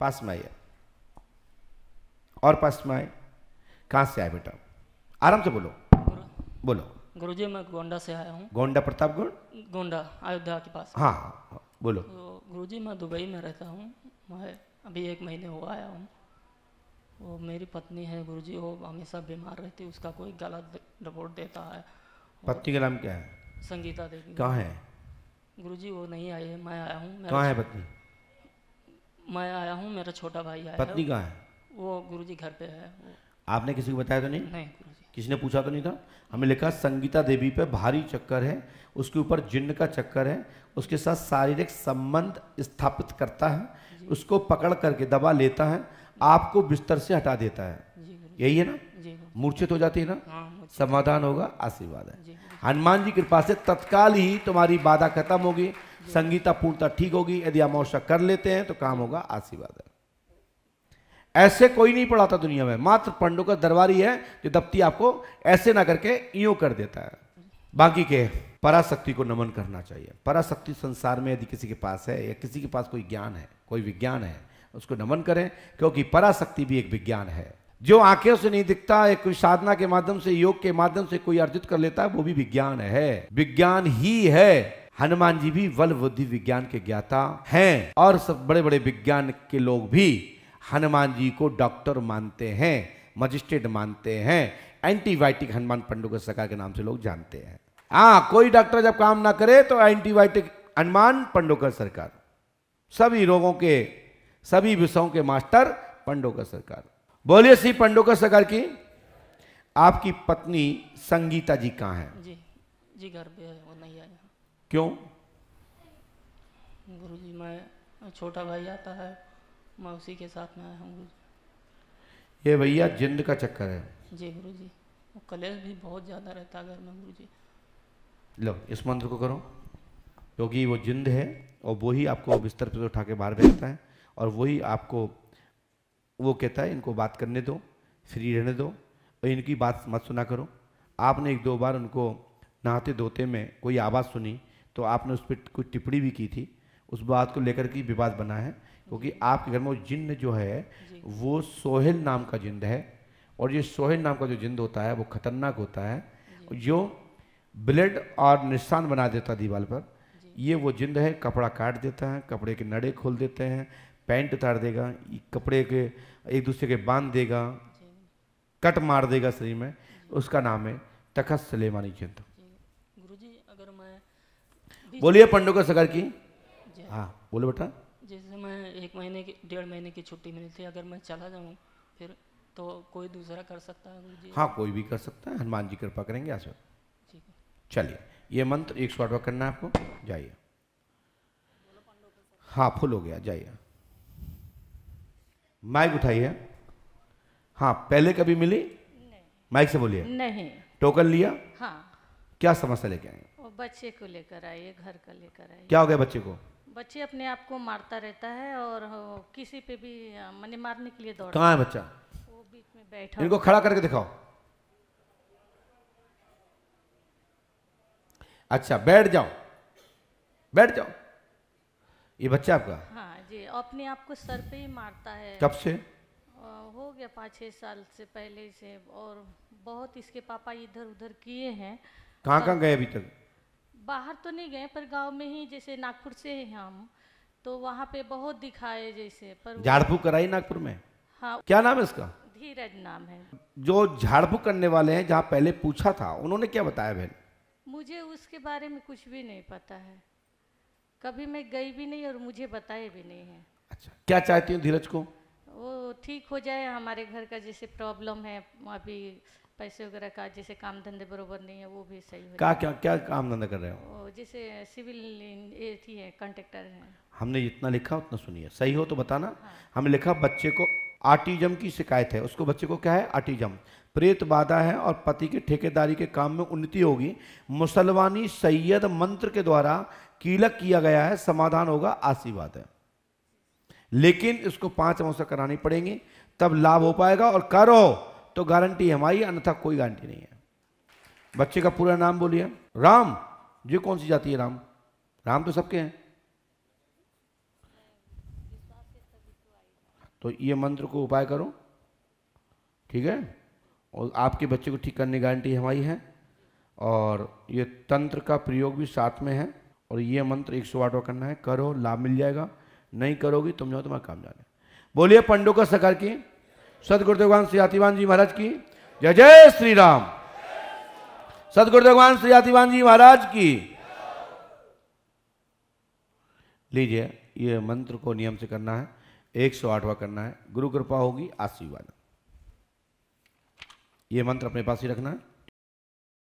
पास में आइए और पास में आए कहाँ से आए बेटा आराम से बोलो बोलो गुरुजी मैं गोंडा से आया हूँ गोंडा प्रतापगढ़ गोंडा अयोध्या के पास हाँ, हाँ, हाँ बोलो तो गुरुजी मैं दुबई में रहता हूँ मैं अभी एक महीने हुआ आया हूँ वो मेरी पत्नी है गुरुजी वो हमेशा बीमार रहती है उसका कोई गलत रिपोर्ट देता है पत्नी का नाम क्या है संगीता देवी कहाँ है गुरुजी वो नहीं आई है मैं आया हूँ कहाँ है पत्नी मैं आया हूँ मेरा छोटा भाई आया पत्नी कहाँ है वो गुरुजी घर पे है आपने किसी को बताया तो नहीं नहीं किसी ने पूछा तो नहीं था हमें लिखा संगीता देवी पे भारी चक्कर है उसके ऊपर जिन्न का चक्कर है उसके साथ शारीरिक संबंध स्थापित करता है उसको पकड़ करके दबा लेता है आपको बिस्तर से हटा देता है यही है ना हाँ। मूर्छित हो जाती है ना हाँ, समाधान होगा आशीर्वाद है हाँ। हनुमान जी कृपा से तत्काल ही तुम्हारी बाधा खत्म होगी संगीता पूर्णता ठीक होगी यदि अमावस्या कर लेते हैं तो काम होगा आशीर्वाद है ऐसे कोई नहीं पढ़ाता दुनिया में मात्र पंडो का दरबारी है जो दप्ती आपको ऐसे ना करके यू कर देता है बाकी के पराशक्ति को नमन करना चाहिए पराशक्ति संसार में यदि किसी के पास है या किसी के पास कोई ज्ञान है कोई विज्ञान है उसको नमन करें क्योंकि पराशक्ति भी एक विज्ञान है जो आंखों से नहीं दिखता है कोई साधना के माध्यम से योग के माध्यम से कोई अर्जित कर लेता है वो भी विज्ञान है विज्ञान ही है हनुमान जी भी बल बुद्धि विज्ञान के ज्ञाता हैं और सब बड़े बड़े विज्ञान के लोग भी हनुमान जी को डॉक्टर मानते हैं मजिस्ट्रेट मानते हैं एंटीबायोटिक हनुमान पंडु के सका के नाम से लोग जानते हैं हाँ कोई डॉक्टर जब काम ना करे तो एंटीबायोटिक हनुमान पंडोकर सरकार सभी रोगों के सभी विषयों के मास्टर पंडोकर सरकार बोलिए श्री पंडोकर सगर की आपकी पत्नी संगीता जी कहाँ है जी जी घर पे है वो नहीं आया क्यों गुरु जी मैं छोटा भाई आता है मैं उसी के साथ में आया हूँ गुरु जी ये भैया जिंद का चक्कर है जी गुरु जी कलेश भी बहुत ज़्यादा रहता है घर में गुरु जी लो इस मंत्र को करो क्योंकि वो जिंद है और वही आपको बिस्तर पर उठा के बाहर भेजता है और वही आपको वो कहता है इनको बात करने दो फ्री रहने दो और इनकी बात मत सुना करो आपने एक दो बार उनको नहाते धोते में कोई आवाज़ सुनी तो आपने उस पर कुछ टिप्पणी भी की थी उस बात को लेकर के विवाद बना है क्योंकि आपके घर में वो जिन्न जो है वो सोहेल नाम का जिंद है और ये सोहेल नाम का जो जिंद होता है वो खतरनाक होता है जो ब्लेड और निशान बना देता है दीवार पर ये वो जिंद है कपड़ा काट देता है कपड़े के नड़े खोल देते हैं पैंट उतार देगा कपड़े के एक दूसरे के बांध देगा कट मार देगा शरीर में उसका नाम है तखत सलेमानी जंतु बोलिए पंडो का सगर की हाँ बोलो बेटा जैसे मैं एक महीने की डेढ़ महीने की छुट्टी मिली थी अगर मैं चला जाऊँ फिर तो कोई दूसरा कर सकता है हाँ कोई भी कर सकता है हनुमान जी कृपा करेंगे आसो चलिए ये मंत्र एक सौ करना है आपको जाइए हाँ फुल हो गया जाइए माइक उठाइए हाँ पहले कभी मिली माइक से बोलिए नहीं टोकन लिया हाँ क्या समस्या लेके आए बच्चे को लेकर आइए घर का लेकर आइए क्या हो गया बच्चे को बच्चे अपने आप को मारता रहता है और किसी पे भी मैंने मारने के लिए दौड़ कहाँ है बच्चा वो बीच में बैठा इनको खड़ा करके दिखाओ अच्छा बैठ जाओ बैठ जाओ ये बच्चा आपका हाँ जी अपने आप को सर पे ही मारता है कब से हो गया पाँच छह साल से पहले से और बहुत इसके पापा इधर उधर किए हैं कहाँ कहाँ गए अभी तक बाहर तो नहीं गए पर गांव में ही जैसे नागपुर से है हम तो वहाँ पे बहुत दिखाए जैसे पर झाड़फूक कराई नागपुर में हाँ क्या नाम है इसका धीरज नाम है जो झाड़फूक करने वाले हैं जहाँ पहले पूछा था उन्होंने क्या बताया बहन मुझे उसके बारे में कुछ भी नहीं पता है कभी मैं गई भी नहीं और मुझे बताए भी नहीं है अच्छा क्या चाहती हूँ धीरज को वो ठीक हो जाए हमारे घर का जैसे प्रॉब्लम है अभी पैसे वगैरह का जैसे काम धंधे बरोबर नहीं है वो भी सही हो क्या क्या क्या काम धंधा कर रहे हो जैसे सिविल थी है कंट्रेक्टर है हमने जितना लिखा उतना सुनिए सही हो तो बताना हाँ। हमने लिखा बच्चे को आर्टिज्म की शिकायत है उसको बच्चे को क्या है आर्टिज्म प्रेत बाधा है और पति के ठेकेदारी के काम में उन्नति होगी मुसलमानी सैयद मंत्र के द्वारा कीलक किया गया है समाधान होगा आशीर्वाद है लेकिन इसको पांच अवसर करानी पड़ेंगी तब लाभ हो पाएगा और करो तो गारंटी हमारी अन्यथा कोई गारंटी नहीं है बच्चे का पूरा नाम बोलिए राम ये कौन सी जाती है राम राम तो सबके हैं तो ये मंत्र को उपाय करो ठीक है और आपके बच्चे को ठीक करने की गारंटी हमारी है और ये तंत्र का प्रयोग भी साथ में है और ये मंत्र एक सौ आठवा करना है करो लाभ मिल जाएगा नहीं करोगी तुम जाओ तुम्हारा काम जाने बोलिए पंडो का सकर की सदगुरु भगवान श्री आतिवान जी महाराज की जय जय श्री राम गुरु भगवान श्री आतिवान जी महाराज की लीजिए ये मंत्र को नियम से करना है एक सौ आठवा करना है गुरु कृपा होगी आशीर्वाद ये मंत्र अपने पास ही रखना है